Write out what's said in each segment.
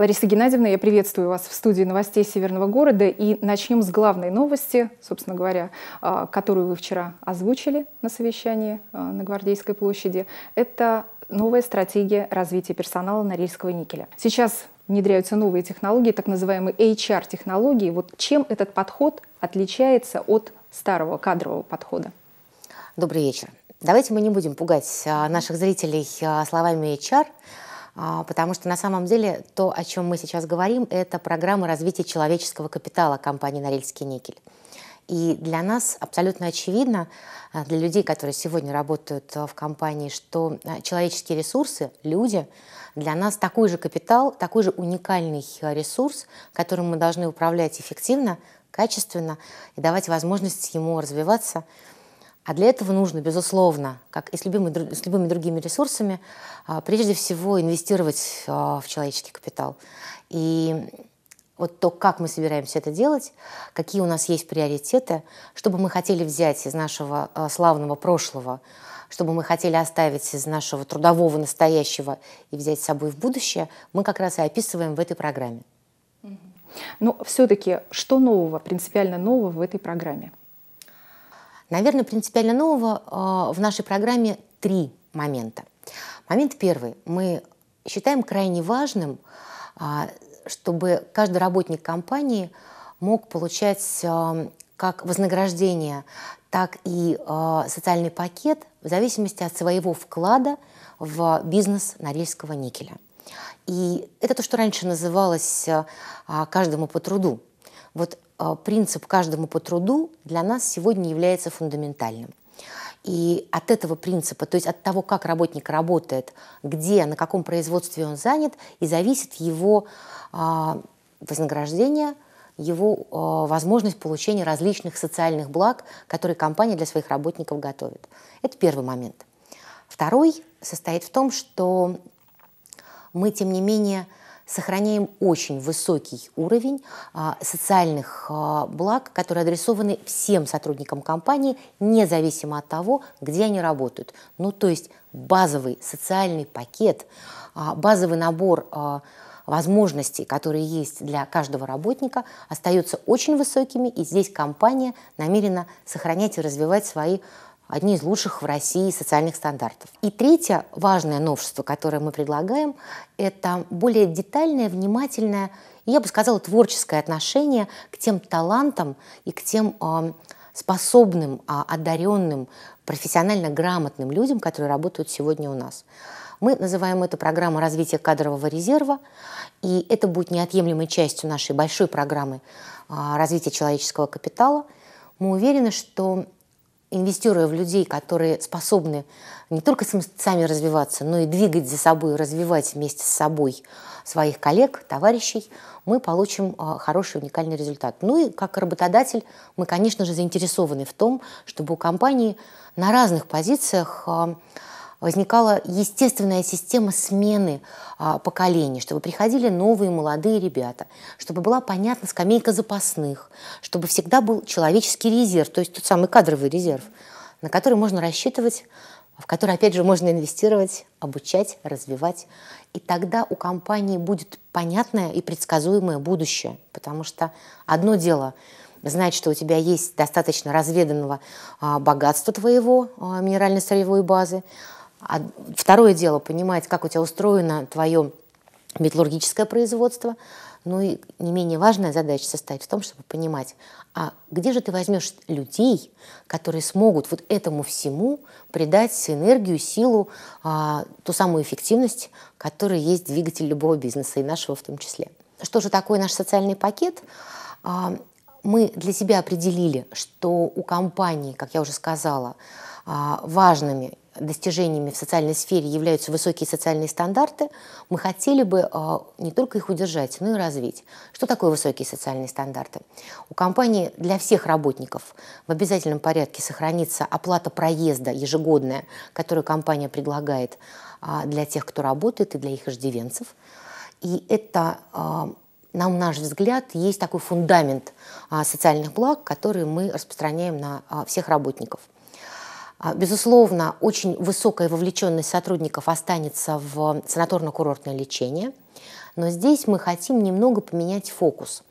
Лариса Геннадьевна, я приветствую вас в студии новостей Северного города. И начнем с главной новости, собственно говоря, а, которую вы вчера озвучили на совещании а, на Гвардейской площади. Это новая стратегия развития персонала Норильского никеля. Сейчас внедряются новые технологии, так называемые HR-технологии. Вот чем этот подход отличается от старого кадрового подхода? Добрый вечер. Давайте мы не будем пугать а, наших зрителей словами HR – а, потому что на самом деле то, о чем мы сейчас говорим, это программа развития человеческого капитала компании «Норильский никель». И для нас абсолютно очевидно, а, для людей, которые сегодня работают а, в компании, что человеческие ресурсы, люди, для нас такой же капитал, такой же уникальный ресурс, которым мы должны управлять эффективно, качественно и давать возможность ему развиваться – а для этого нужно, безусловно, как и с любыми, с любыми другими ресурсами, а, прежде всего инвестировать а, в человеческий капитал. И вот то, как мы собираемся это делать, какие у нас есть приоритеты, что бы мы хотели взять из нашего а, славного прошлого, что бы мы хотели оставить из нашего трудового настоящего и взять с собой в будущее, мы как раз и описываем в этой программе. Но ну, все-таки что нового, принципиально нового в этой программе? Наверное, принципиально нового а, в нашей программе три момента. Момент первый. Мы считаем крайне важным, а, чтобы каждый работник компании мог получать а, как вознаграждение, так и социальный пакет в зависимости от своего вклада в бизнес Норильского никеля. И это то, что раньше называлось каждому по труду – вот а, принцип каждому по труду для нас сегодня является фундаментальным. И от этого принципа, то есть от того, как работник работает, где, на каком производстве он занят, и зависит его а, вознаграждение, его а, возможность получения различных социальных благ, которые компания для своих работников готовит. Это первый момент. Второй состоит в том, что мы, тем не менее, сохраняем очень высокий уровень а, социальных а, благ, которые адресованы всем сотрудникам компании, независимо от того, где они работают. Ну, то есть базовый социальный пакет, а, базовый набор возможностей, которые есть для каждого работника, остаются очень высокими, и здесь компания намерена сохранять и развивать свои одни из лучших в России социальных стандартов. И третье важное новшество, которое мы предлагаем, это более детальное, внимательное, я бы сказала, творческое отношение к тем талантам и к тем э, способным, э, одаренным, профессионально грамотным людям, которые работают сегодня у нас. Мы называем эту программу развития кадрового резерва, и это будет неотъемлемой частью нашей большой программы а, развития человеческого капитала. Мы уверены, что инвестируя в людей, которые способны не только сами развиваться, но и двигать за собой, развивать вместе с собой своих коллег, товарищей, мы получим а, хороший, уникальный результат. Ну и как работодатель мы, конечно же, заинтересованы в том, чтобы у компании на разных позициях а, возникала естественная система смены а, поколений, чтобы приходили новые молодые ребята, чтобы была понятна скамейка запасных, чтобы всегда был человеческий резерв, то есть тот самый кадровый резерв, на который можно рассчитывать, в который, опять же, можно инвестировать, обучать, развивать. И тогда у компании будет понятное и предсказуемое будущее, потому что одно дело знать, что у тебя есть достаточно разведанного а, богатства твоего а, минерально-сырьевой базы, а второе дело понимать, как у тебя устроено твое металлургическое производство. Ну и не менее важная задача состоит в том, чтобы понимать, а где же ты возьмешь людей, которые смогут вот этому всему придать энергию, силу, а, ту самую эффективность, которая есть двигатель любого бизнеса и нашего в том числе. Что же такое наш социальный пакет? А, мы для себя определили, что у компании, как я уже сказала, а, важными достижениями в социальной сфере являются высокие социальные стандарты, мы хотели бы а, не только их удержать, но и развить. Что такое высокие социальные стандарты? У компании для всех работников в обязательном порядке сохранится оплата проезда ежегодная, которую компания предлагает а, для тех, кто работает и для их иждивенцев. И это а, на наш взгляд, есть такой фундамент социальных благ, который мы распространяем на всех работников – а, безусловно, очень высокая вовлеченность сотрудников останется в санаторно-курортное лечение но здесь мы хотим немного поменять фокус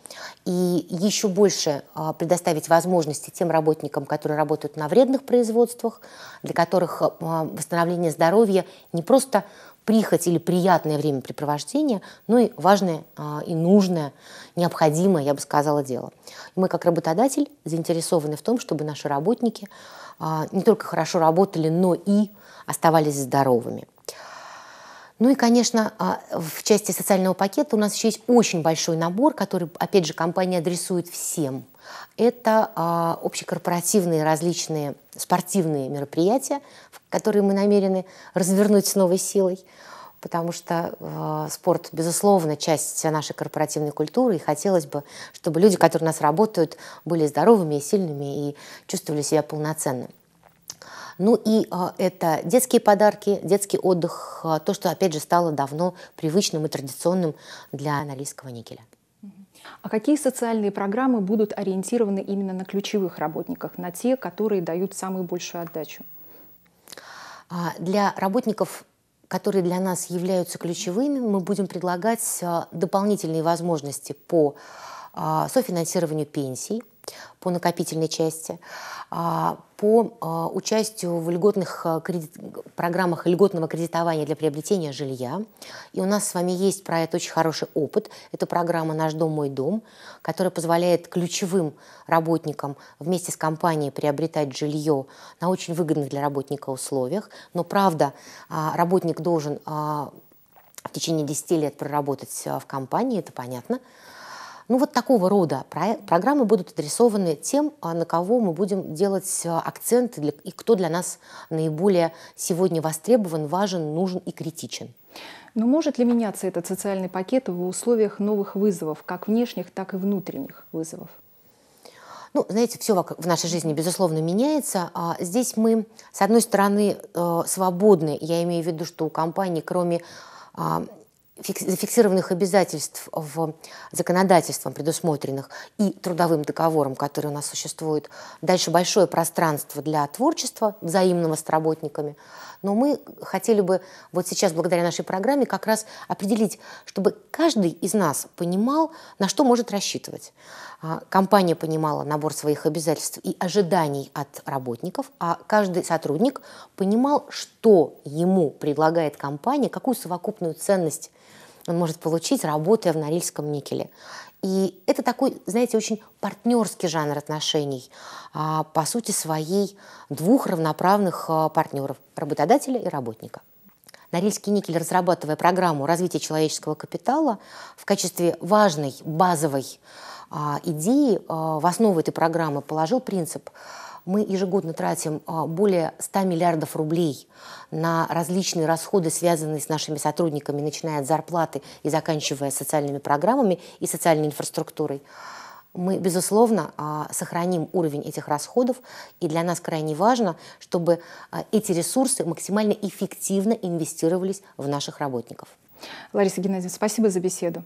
и еще больше а, предоставить возможности тем работникам, которые работают на вредных производствах, для которых а, восстановление здоровья не просто прихоть или приятное времяпрепровождение, но и важное а, и нужное, необходимое, я бы сказала, дело. Мы как работодатель заинтересованы в том, чтобы наши работники не только хорошо работали, но и оставались здоровыми. Ну и, конечно, а, в части социального пакета у нас еще есть очень большой набор, который, опять же, компания адресует всем. Это а, общекорпоративные различные спортивные мероприятия, которые мы намерены развернуть с новой силой потому что а, спорт, безусловно, часть нашей корпоративной культуры, и хотелось бы, чтобы люди, которые у нас работают, были здоровыми и сильными и чувствовали себя полноценными. Ну и а, это детские подарки, детский отдых, а, то, что, опять же, стало давно привычным и традиционным для аналийского никеля. А какие социальные программы будут ориентированы именно на ключевых работниках, на те, которые дают самую большую отдачу? А, для работников которые для нас являются ключевыми, мы будем предлагать а, дополнительные возможности по а, софинансированию пенсий, по накопительной части, а, по а, участию в льготных а, кредит... программах льготного кредитования для приобретения жилья. И у нас с вами есть про это очень хороший опыт. Это программа «Наш дом, мой дом», которая позволяет ключевым работникам вместе с компанией приобретать жилье на очень выгодных для работника условиях. Но, правда, работник должен в течение 10 лет проработать в компании, это понятно. Ну вот такого рода программы будут адресованы тем, а, на кого мы будем делать а, акценты и кто для нас наиболее сегодня востребован, важен, нужен и критичен. Но может ли меняться этот социальный пакет в условиях новых вызовов, как внешних, так и внутренних вызовов? Ну, знаете, все в нашей жизни, безусловно, меняется. А, здесь мы, с одной стороны, э, свободны. Я имею в виду, что у компании, кроме зафиксированных обязательств в законодательством предусмотренных и трудовым договором, который у нас существует, дальше большое пространство для творчества взаимного с работниками, но мы хотели бы вот сейчас, благодаря нашей программе, как раз определить, чтобы каждый из нас понимал, на что может рассчитывать. А, компания понимала набор своих обязательств и ожиданий от работников, а каждый сотрудник понимал, что ему предлагает компания, какую совокупную ценность он может получить, работая в Норильском никеле. И это такой, знаете, очень партнерский жанр отношений, а, по сути своей двух равноправных а, партнеров – работодателя и работника. Норильский никель, разрабатывая программу развития человеческого капитала, в качестве важной базовой а, идеи в основу этой программы положил принцип мы ежегодно тратим а, более 100 миллиардов рублей на различные расходы, связанные с нашими сотрудниками, начиная от зарплаты и заканчивая социальными программами и социальной инфраструктурой мы, безусловно, а, сохраним уровень этих расходов, и для нас крайне важно, чтобы а, эти ресурсы максимально эффективно инвестировались в наших работников. Лариса Геннадьевна, спасибо за беседу.